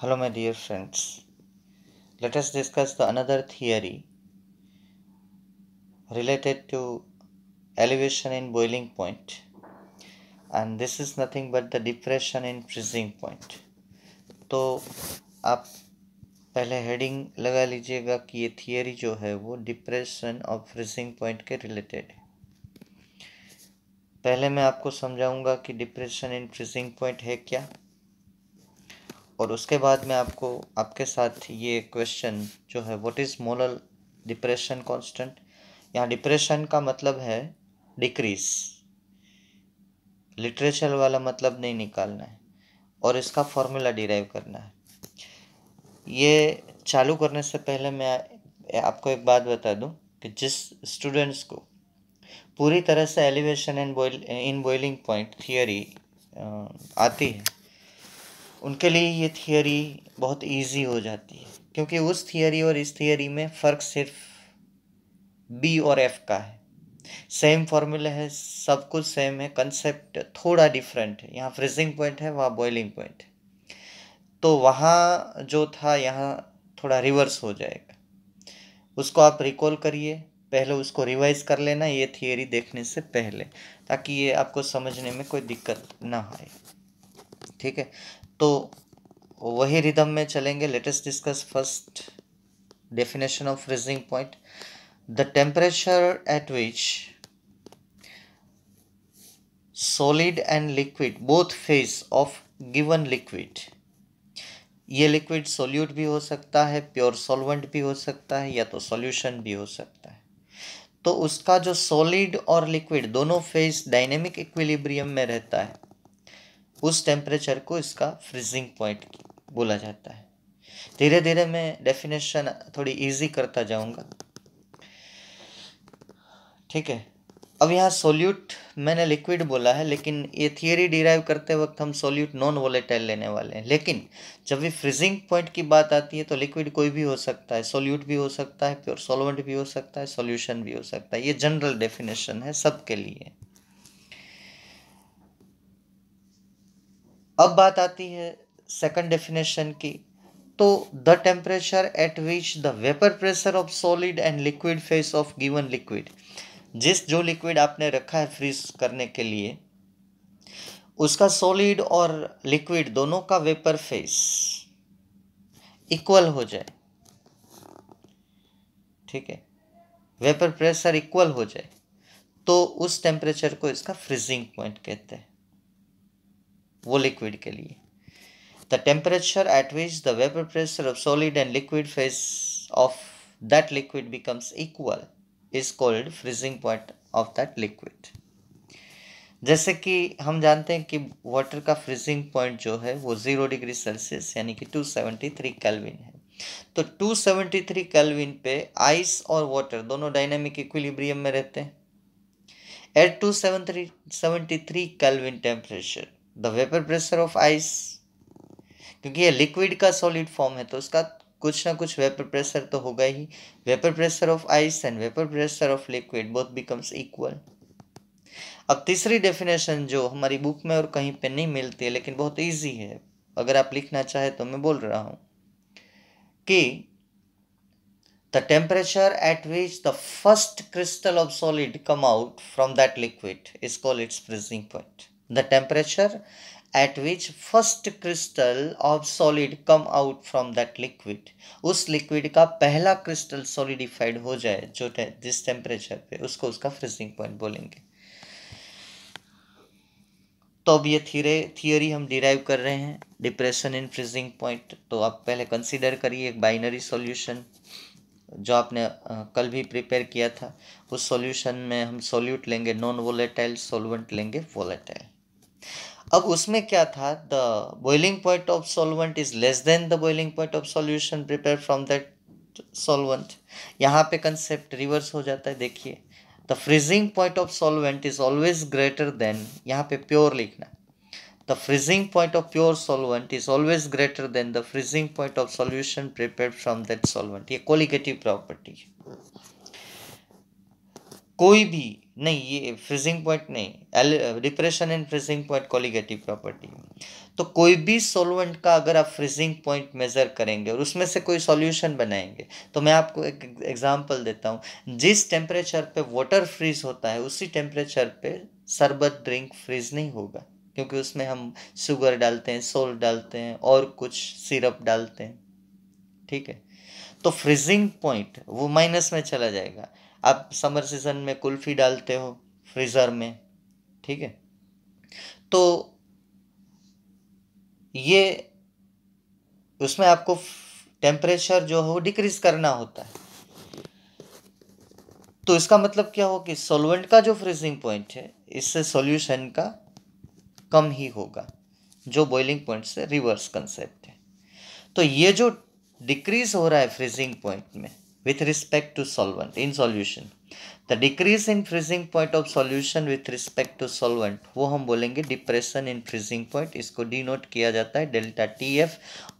Hello my dear friends. Let us discuss the another theory related to elevation in boiling point and this is nothing but the depression in freezing point. तो आप पहले heading लगा लीजिएगा कि ये theory जो है वो डिप्रेशन और फ्रीजिंग पॉइंट के रिलेटेड है पहले मैं आपको समझाऊंगा कि डिप्रेशन इन फ्रीजिंग पॉइंट है क्या और उसके बाद में आपको आपके साथ ये क्वेश्चन जो है what is molal depression constant यहाँ डिप्रेशन का मतलब है डिक्रीज लिटरेचर वाला मतलब नहीं निकालना है और इसका फॉर्मूला डिराइव करना है ये चालू करने से पहले मैं आपको एक बात बता दूं कि जिस स्टूडेंट्स को पूरी तरह से elevation and boil in boiling point theory आती है उनके लिए ये थियोरी बहुत इजी हो जाती है क्योंकि उस थियोरी और इस थियोरी में फ़र्क सिर्फ बी और एफ का है सेम फार्मूला है सब कुछ सेम है कंसेप्ट थोड़ा डिफरेंट है यहाँ फ्रीजिंग पॉइंट है वहाँ बॉइलिंग पॉइंट है तो वहाँ जो था यहाँ थोड़ा रिवर्स हो जाएगा उसको आप रिकॉल करिए पहले उसको रिवाइज कर लेना ये थियोरी देखने से पहले ताकि ये आपको समझने में कोई दिक्कत ना आए ठीक है तो वही रिदम में चलेंगे latest discuss first definition of freezing point the temperature at which solid and liquid both phase of given liquid ये लिक्विड सोल्यूट भी हो सकता है प्योर सॉल्वेंट भी हो सकता है या तो सॉल्यूशन भी हो सकता है तो उसका जो सॉलिड और लिक्विड दोनों फेज डायनेमिक इक्विलिब्रियम में रहता है उस टेम्परेचर को इसका फ्रीजिंग पॉइंट बोला जाता है धीरे धीरे मैं डेफिनेशन थोड़ी इजी करता जाऊंगा ठीक है अब यहाँ सोल्यूट मैंने लिक्विड बोला है लेकिन ये थियोरी डिराइव करते वक्त हम सोल्यूट नॉन वोलेटाइल लेने वाले हैं लेकिन जब भी फ्रीजिंग पॉइंट की बात आती है तो लिक्विड कोई भी हो सकता है सोल्यूट भी हो सकता है प्योर सॉल्वेंट भी हो सकता है सॉल्यूशन भी हो सकता है ये जनरल डेफिनेशन है सबके लिए अब बात आती है सेकंड डेफिनेशन की तो the temperature at which the vapour pressure of solid and liquid phase of given liquid जिस जो लिक्विड आपने रखा है फ्रीज करने के लिए उसका सॉलिड और लिक्विड दोनों का वेपर फेस इक्वल हो जाए ठीक है वेपर प्रेशर इक्वल हो जाए तो उस टेम्परेचर को इसका फ्रीजिंग पॉइंट कहते हैं वो लिक्विड के लिए the temperature at which the vapour pressure of solid and liquid phase of that liquid becomes equal is called freezing point of that liquid जैसे कि हम जानते हैं कि वाटर का फ्रीजिंग पॉइंट जो है वो ज़ीरो डिग्री सेल्सियस यानी कि टू थ्री कैलविन है तो टू सेवेंटी थ्री कैलविन पे आइस और वाटर दोनों डायनेमिक इक्विलिब्रियम में रहते हैं at two seven three seventy three kelvin temperature the vapour pressure of ice क्योंकि ये लिक्विड का सॉलिड फॉर्म है तो उसका कुछ ना कुछ वेपर प्रेशर तो होगा ही vapour pressure of ice and vapour pressure of liquid both becomes equal अब तीसरी डेफिनेशन जो हमारी बुक में और कहीं पे नहीं मिलती है लेकिन बहुत इजी है अगर आप लिखना चाहे तो मैं बोल रहा हूँ कि the temperature at which the first crystal of solid come out from that liquid is call its freezing point The temperature at which first crystal of solid come out from that liquid उस liquid का पहला crystal solidified हो जाए जो जिस temperature पे उसको उसका freezing point बोलेंगे तो अब ये थीरे थियोरी हम डिराइव कर रहे हैं डिप्रेशन इन फ्रीजिंग पॉइंट तो आप पहले कंसीडर करिए एक बाइनरी सॉल्यूशन जो आपने कल भी प्रिपेयर किया था उस सॉल्यूशन में हम सॉल्यूट लेंगे नॉन वोलेटाइल सॉल्वेंट लेंगे वोलेटाइल अब उसमें क्या था the boiling point of solvent is less than the boiling point of solution prepare from that solvent यहाँ पे कंसेप्ट रिवर्स हो जाता है देखिए the freezing point of solvent is always greater than यहाँ पे प्योर लिखना the freezing point of pure solvent is always greater than the freezing point of solution prepare from that solvent ये colligative property कोई भी नहीं ये freezing point नहीं depression and freezing point colligative property तो कोई भी सोलवेंट का अगर आप फ्रीजिंग पॉइंट मेज़र करेंगे और उसमें से कोई सॉल्यूशन बनाएंगे तो मैं आपको एक एग्जांपल देता हूँ जिस टेम्परेचर पे वाटर फ्रीज होता है उसी टेम्परेचर पे शरबत ड्रिंक फ्रीज नहीं होगा क्योंकि उसमें हम शुगर डालते हैं सोल्ट डालते हैं और कुछ सिरप डालते हैं ठीक है तो फ्रीजिंग पॉइंट वो माइनस में चला जाएगा आप समर सीज़न में कुल्फ़ी डालते हो फ्रीज़र में ठीक है तो ये उसमें आपको टेम्परेचर जो है वो डिक्रीज़ करना होता है तो इसका मतलब क्या हो कि सॉल्वेंट का जो फ्रीजिंग पॉइंट है इससे सॉल्यूशन का कम ही होगा जो बॉइलिंग पॉइंट से रिवर्स कंसेप्ट है तो ये जो डिक्रीज हो रहा है फ्रीजिंग पॉइंट में with respect to solvent in solution the decrease in freezing point of solution with respect to solvent वो हम बोलेंगे डिप्रेशन इन फ्रीजिंग पॉइंट इसको denote किया जाता है डेल्टा टी एफ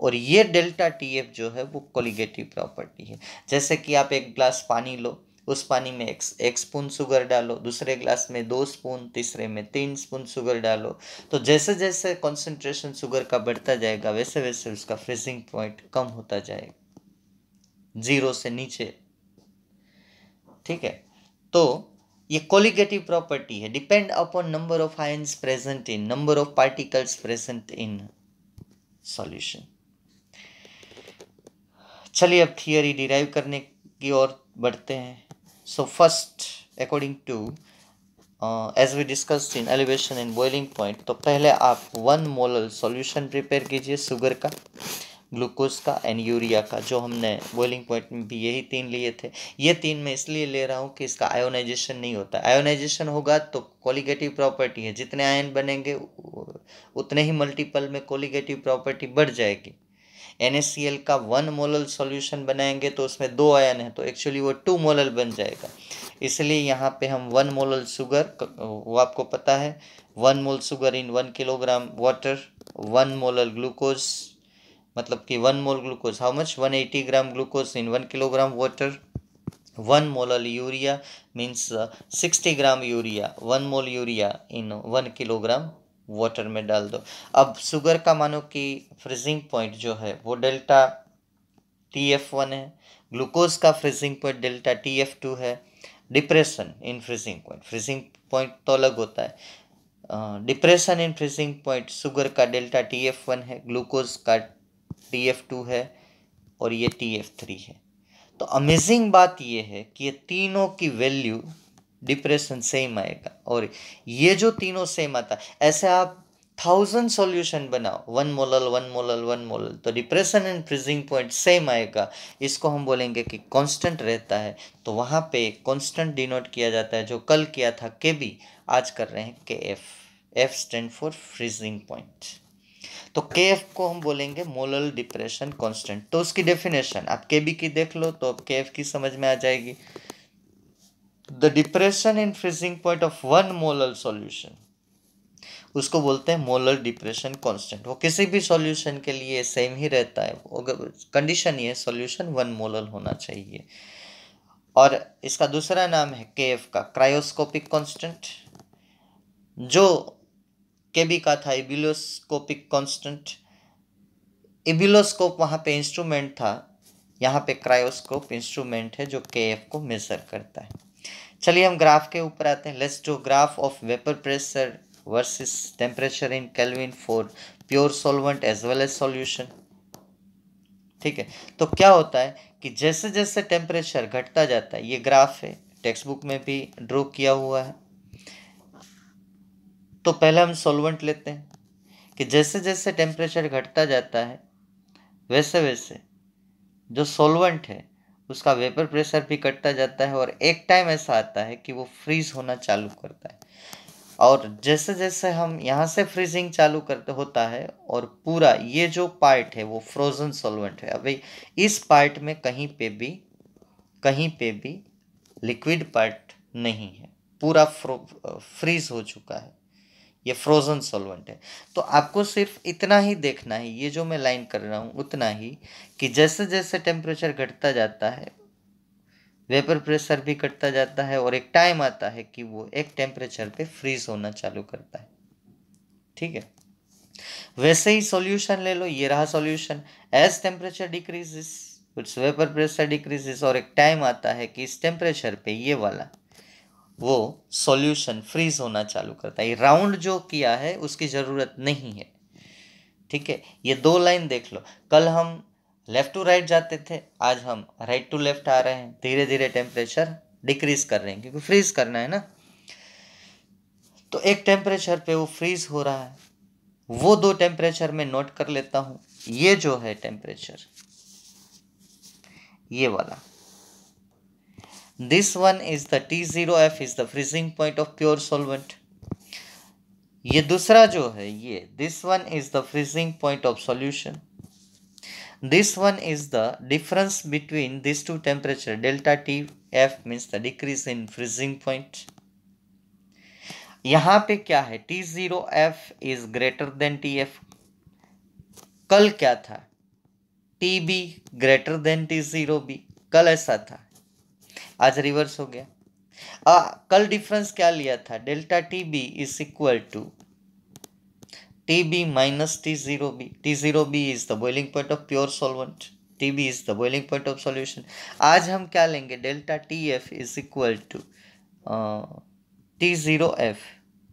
और ये डेल्टा टी एफ जो है वो कोलिगेटिव प्रॉपर्टी है जैसे कि आप एक ग्लास पानी लो उस पानी में एक, एक स्पून शुगर डालो दूसरे ग्लास में दो स्पून तीसरे में तीन स्पून शुगर डालो तो जैसे जैसे कॉन्सेंट्रेशन शुगर का बढ़ता जाएगा वैसे वैसे उसका फ्रीजिंग पॉइंट कम होता जाएगा जीरो से नीचे ठीक है तो ये कोलिगेटिव प्रॉपर्टी है depend upon number of ions present in number of particles present in solution चलिए अब थियोरी डिराइव करने की ओर बढ़ते हैं so first according to as we discuss in elevation and boiling point तो पहले आप वन मोलल सॉल्यूशन प्रिपेयर कीजिए शुगर का ग्लूकोज का एंड यूरिया का जो हमने बॉइलिंग पॉइंट में भी यही तीन लिए थे ये तीन मैं इसलिए ले रहा हूँ कि इसका आयोनाइजेशन नहीं होता आयोनाइजेशन होगा तो कोलिगेटिव प्रॉपर्टी है जितने आयन बनेंगे उतने ही मल्टीपल में कोलिगेटिव प्रॉपर्टी बढ़ जाएगी एन का वन मोलल सॉल्यूशन बनाएंगे तो उसमें दो आयन है तो एक्चुअली वो टू मोलल बन जाएगा इसलिए यहाँ पे हम वन मोलल शुगर वो आपको पता है one mole sugar in one kilogram water one molal glucose मतलब कि one mole glucose how much one eighty gram glucose in one kilogram water one molal urea means sixty gram urea one mole urea in one kilogram water में डाल दो अब sugar का मानो कि freezing point जो है वो डेल्टा टी एफ वन है ग्लूकोज का freezing point delta T F two है depression in freezing point freezing point तो अलग होता है depression in freezing point sugar का डेल्टा टी एफ वन है ग्लूकोज का टी एफ टू है और ये टी एफ थ्री है तो अमेजिंग बात ये है कि ये तीनों की वैल्यू डिप्रेशन सेम आएगा और ये जो तीनों सेम आता है ऐसे आप थाउजेंड सॉल्यूशन बनाओ one molal one molal one molal तो depression and freezing point same आएगा इसको हम बोलेंगे कि कांस्टेंट रहता है तो वहाँ पे कांस्टेंट डिनोट किया जाता है जो कल किया था के बी आज कर रहे हैं K F F stand for freezing point तो के एफ को हम बोलेंगे मोलल डिप्रेशन कांस्टेंट तो उसकी डेफिनेशन आप के बी की देख लो तो के एफ की समझ में आ जाएगी the depression in freezing point of one molal solution उसको बोलते हैं मोलर डिप्रेशन कांस्टेंट वो किसी भी सॉल्यूशन के लिए सेम ही रहता है अगर कंडीशन ये सॉल्यूशन वन मोलर होना चाहिए और इसका दूसरा नाम है के एफ का क्रायोस्कोपिक कांस्टेंट जो के का था इबिलोस्कोपिक कांस्टेंट इबिलोस्कोप वहाँ पे इंस्ट्रूमेंट था यहाँ पे क्रायोस्कोप इंस्ट्रूमेंट है जो के एफ को मेजर करता है चलिए हम ग्राफ के ऊपर आते हैं let's do graph of vapour pressure versus temperature in kelvin for pure solvent as well as solution ठीक है तो क्या होता है कि जैसे जैसे टेम्परेचर घटता जाता है ये ग्राफ है टेक्स्ट बुक में भी ड्रॉ किया हुआ है तो पहले हम सॉल्वेंट लेते हैं कि जैसे जैसे टेम्परेचर घटता जाता है वैसे वैसे जो सॉल्वेंट है उसका वेपर प्रेशर भी घटता जाता है और एक टाइम ऐसा आता है कि वो फ्रीज होना चालू करता है और जैसे जैसे हम यहाँ से फ्रीजिंग चालू करते होता है और पूरा ये जो पार्ट है वो फ्रोजन सॉल्वेंट है अभी इस पार्ट में कहीं पे भी कहीं पे भी लिक्विड पार्ट नहीं है पूरा फ्रीज हो चुका है ये फ्रोज़न सॉल्वेंट है तो आपको सिर्फ इतना ही देखना है ये जो मैं लाइन कर रहा हूँ उतना ही कि जैसे जैसे टेम्परेचर घटता जाता है वेपर प्रेशर भी घटता जाता है और एक टाइम आता है कि वो एक टेम्परेचर पे फ्रीज होना चालू करता है ठीक है वैसे ही सॉल्यूशन ले लो ये रहा सॉल्यूशन एज टेम्परेचर डिक्रीजेस कुछ वेपर प्रेशर डिक्रीजेस और एक टाइम आता है कि इस टेम्परेचर पे ये वाला वो सॉल्यूशन फ्रीज होना चालू करता है राउंड जो किया है उसकी ज़रूरत नहीं है ठीक है ये दो लाइन देख लो कल हम लेफ़्ट टू राइट जाते थे आज हम राइट टू लेफ़्ट आ रहे हैं धीरे धीरे टेम्परेचर डिक्रीज कर रहे हैं क्योंकि फ्रीज करना है ना तो एक टेम्परेचर पे वो फ्रीज हो रहा है वो दो टेम्परेचर में नोट कर लेता हूँ ये जो है टेम्परेचर ये वाला This one is the T0F is the freezing point of pure solvent. ये दूसरा जो है ये this one is the freezing point of solution this one is the difference between this two temperature delta T F means the decrease in freezing point यहाँ पे क्या है T zero F is greater than T F कल क्या था T B greater than T zero B कल ऐसा था आज रिवर्स हो गया आ, कल डिफरेंस क्या लिया था delta T B is equal to T B minus T zero B T zero B is the boiling point of pure solvent T B is the boiling point of solution आज हम क्या लेंगे delta T F is equal to T zero F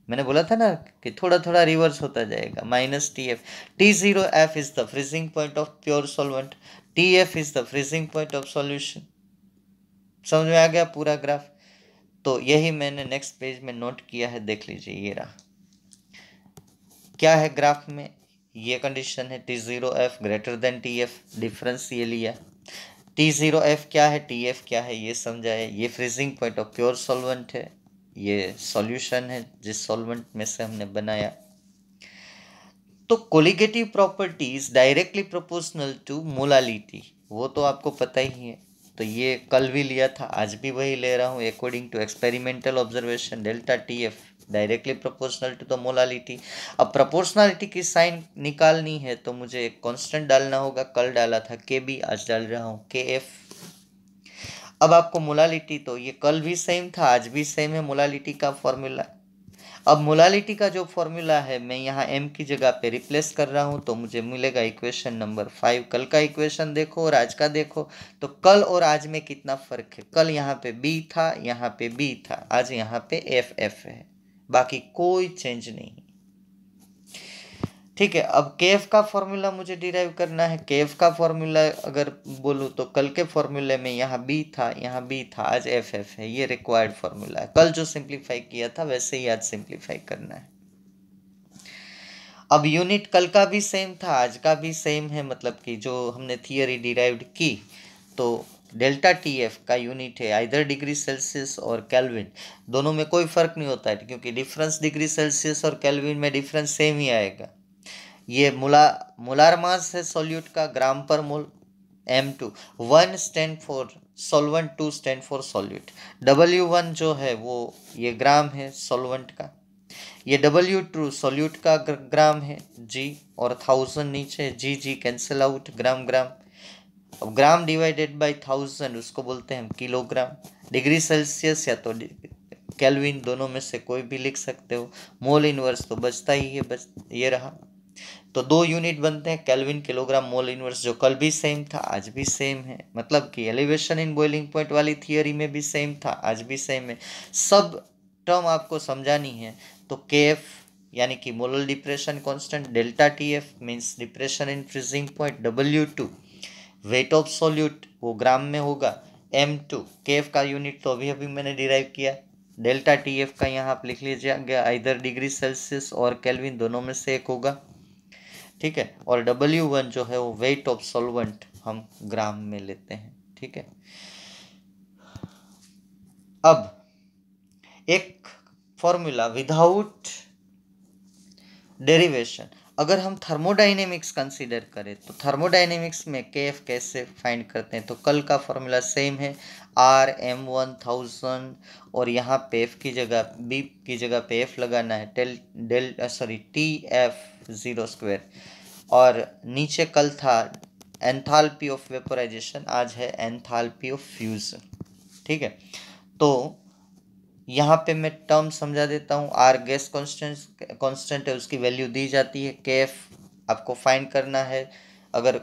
मैंने बोला था ना कि थोड़ा थोड़ा रिवर्स होता जाएगा minus T F T zero F is the freezing point of pure solvent T F is the freezing point of solution समझ में आ गया पूरा ग्राफ तो यही मैंने नेक्स्ट पेज में नोट किया है देख लीजिए ये रहा क्या है ग्राफ में ये कंडीशन है T zero F greater than T F difference ये लिया टी ज़ीरो एफ क्या है टी एफ क्या है ये समझा है ये freezing point of pure solvent है ये सॉल्यूशन है जिस सॉल्वेंट में से हमने बनाया तो colligative properties directly proportional to molality वो तो आपको पता ही है तो ये कल भी लिया था आज भी वही ले रहा हूँ according to experimental observation delta T F directly proportional to the molality अब प्रोपोर्शनलिटी की साइन निकालनी है तो मुझे एक कॉन्स्टेंट डालना होगा कल डाला था के बी आज डाल रहा हूँ के एफ अब आपको मोलालिटी तो ये कल भी सेम था आज भी सेम है मोलालिटी का फॉर्मूला अब मोलालिटी का जो फॉर्मूला है मैं यहाँ एम की जगह पे रिप्लेस कर रहा हूँ तो मुझे मिलेगा इक्वेशन नंबर फाइव कल का इक्वेशन देखो और आज का देखो तो कल और आज में कितना फ़र्क है कल यहाँ पे बी था यहाँ पे बी था आज यहाँ पे एफ एफ है बाकी कोई चेंज नहीं ठीक है अब के एफ का फॉर्मूला मुझे डिराइव करना है के एफ का फॉर्मूला अगर बोलूँ तो कल के फॉर्मूले में यहाँ बी था यहाँ बी था आज एफ एफ है ये रिक्वायर्ड फॉर्मूला है कल जो सिंप्लीफाई किया था वैसे ही आज सिंप्लीफाई करना है अब यूनिट कल का भी सेम था आज का भी सेम है मतलब कि जो हमने थियोरी डिराइव की तो डेल्टा टी एफ का यूनिट है आइधर डिग्री सेल्सियस और कैलविन दोनों में कोई फर्क नहीं होता है क्योंकि डिफरेंस डिग्री सेल्सियस और कैलविन में डिफरेंस सेम ही आएगा ये मुला मुलार मास है सोल्यूट का ग्राम पर mole M two one stand for solvent two stand for solute W one जो है वो ये ग्राम है सोलवेंट का ये डब्ल्यू टू सोल्यूट का ग्राम है जी और थाउजेंड नीचे जी जी कैंसिल आउट ग्राम ग्राम अब ग्राम डिवाइडेड बाय थाउजेंड उसको बोलते हैं किलोग्राम डिग्री सेल्सियस या तो कैलविन दोनों में से कोई भी लिख सकते हो मोल इनवर्स तो बचता ही है बच ये रहा तो दो यूनिट बनते हैं कैलविन किलोग्राम मोल इनवर्स जो कल भी सेम था आज भी सेम है मतलब कि एलिवेशन इन बॉइलिंग पॉइंट वाली थियोरी में भी सेम था आज भी सेम है सब टर्म आपको समझानी है तो के एफ यानी कि molal depression constant delta T F means depression in freezing point W two weight of solute वो ग्राम में होगा एम टू के एफ का यूनिट तो अभी अभी मैंने डिराइव किया डेल्टा टी एफ का यहाँ आप लिख लीजिएगा इधर डिग्री सेल्सियस और कैलविन दोनों में से एक होगा ठीक है और डब्ल्यू वन जो है वो वेट ऑफ सोलवेंट हम ग्राम में लेते हैं ठीक है अब एक फॉर्मूला विदाउट डेरिवेशन अगर हम थर्मोडाइनेमिक्स कंसीडर करें तो थर्मोडाइनेमिक्स में के एफ कैसे फाइंड करते हैं तो कल का फॉर्मूला सेम है आर एम वन थाउजेंड और यहाँ पे एफ की जगह बी की जगह पे एफ लगाना है टेल डेल sorry T F zero square और नीचे कल था एंथालपी ऑफ वेपोराइजेशन आज है एंथालपी ऑफ फ्यूज ठीक है तो यहाँ पे मैं टर्म समझा देता हूँ आर गैस कॉन्स्टेंट कॉन्स्टेंट है उसकी वैल्यू दी जाती है के एफ आपको फाइंड करना है अगर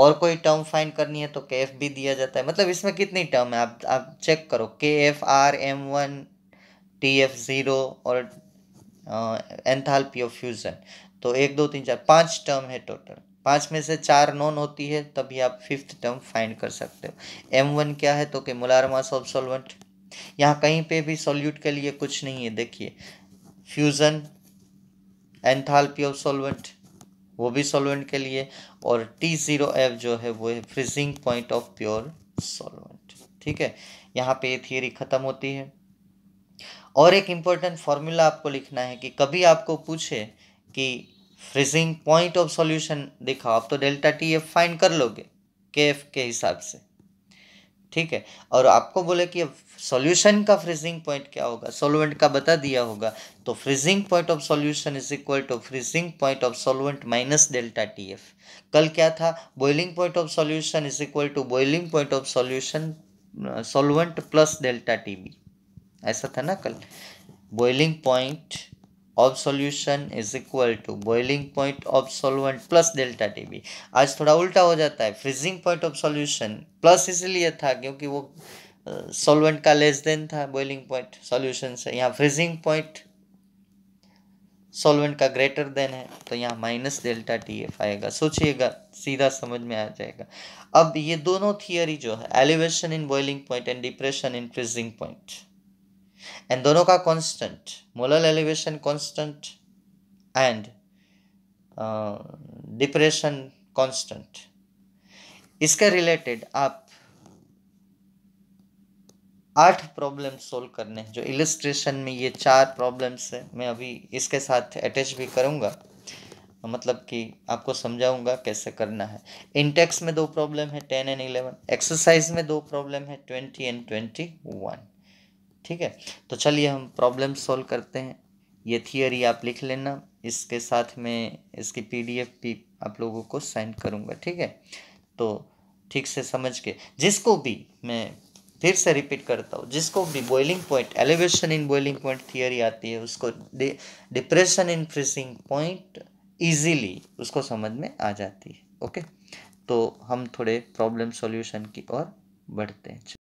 और कोई टर्म फाइंड करनी है तो के एफ भी दिया जाता है मतलब इसमें कितनी टर्म है आप आप चेक करो के F R M one T F zero और एंथाल्पी ऑफ फ्यूज़न तो एक दो तीन चार पाँच टर्म है टोटल पांच में से चार नॉन होती है तभी आप फिफ्थ टर्म फाइंड कर सकते हो एम वन क्या है तो कि मोलार मास ऑफ सॉल्वेंट यहाँ कहीं पे भी सोल्यूट के लिए कुछ नहीं है देखिए फ्यूज़न एंथालपी ऑफ सोलवेंट वो भी सोलवेंट के लिए और टी ज़ीरो एफ जो है वो है freezing point of pure solvent ठीक है यहाँ पे ये थियरी ख़त्म होती है और एक इम्पोर्टेंट फॉर्मूला आपको लिखना है कि कभी आपको पूछे कि फ्रीजिंग पॉइंट ऑफ सॉल्यूशन दिखाओ आप तो डेल्टा टी एफ फाइन कर लोगे के एफ के हिसाब से ठीक है और आपको बोले कि सॉल्यूशन का फ्रीजिंग पॉइंट क्या होगा सॉल्वेंट का बता दिया होगा तो freezing point of solution is equal to freezing point of solvent minus delta T F कल क्या था boiling point of solution is equal to boiling point of solution solvent plus delta T B ऐसा था ना कल boiling point of solution is equal to boiling point of solvent plus delta T B आज थोड़ा उल्टा हो जाता है freezing point of solution plus इसलिए था क्योंकि वो सॉल्वेंट uh, का लेस देन था बॉइलिंग पॉइंट सॉल्यूशन से यहाँ फ्रीजिंग पॉइंट सॉल्वेंट का ग्रेटर देन है तो यहाँ माइनस डेल्टा टी एफ आएगा सोचिएगा सीधा समझ में आ जाएगा अब ये दोनों थियोरी जो है elevation in boiling point and depression in freezing point and दोनों का constant molal elevation constant and depression constant इसके रिलेटेड आप आठ प्रॉब्लम सोल्व करने जो इलस्ट्रेशन में ये चार प्रॉब्लम्स है मैं अभी इसके साथ अटैच भी करूँगा मतलब कि आपको समझाऊंगा कैसे करना है इंटेक्स में दो प्रॉब्लम है टेन एंड इलेवन एक्सरसाइज में दो प्रॉब्लम है ट्वेंटी एंड ट्वेंटी वन ठीक है तो चलिए हम प्रॉब्लम सॉल्व करते हैं ये थियोरी आप लिख लेना इसके साथ में इसकी पीडीएफ भी आप लोगों को सेंड करूँगा ठीक है तो ठीक से समझ के जिसको भी मैं फिर से रिपीट करता हूँ जिसको भी boiling point elevation in boiling point theory आती है उसको depression in freezing point easily उसको समझ में आ जाती है ओके तो हम थोड़े प्रॉब्लम सॉल्यूशन की ओर बढ़ते हैं